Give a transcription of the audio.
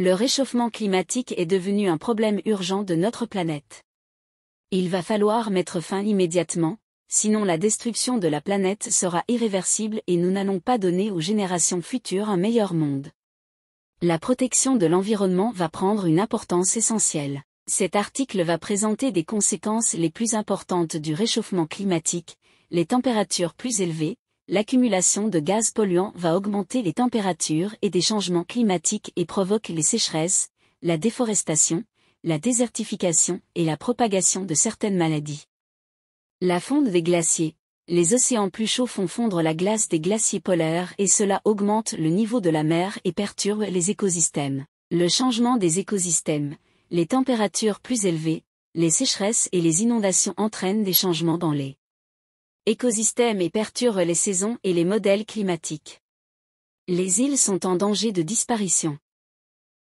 le réchauffement climatique est devenu un problème urgent de notre planète. Il va falloir mettre fin immédiatement, sinon la destruction de la planète sera irréversible et nous n'allons pas donner aux générations futures un meilleur monde. La protection de l'environnement va prendre une importance essentielle. Cet article va présenter des conséquences les plus importantes du réchauffement climatique, les températures plus élevées, l'accumulation de gaz polluants va augmenter les températures et des changements climatiques et provoque les sécheresses, la déforestation, la désertification et la propagation de certaines maladies. La fonte des glaciers. Les océans plus chauds font fondre la glace des glaciers polaires et cela augmente le niveau de la mer et perturbe les écosystèmes. Le changement des écosystèmes, les températures plus élevées, les sécheresses et les inondations entraînent des changements dans les écosystèmes et perturbe les saisons et les modèles climatiques. Les îles sont en danger de disparition.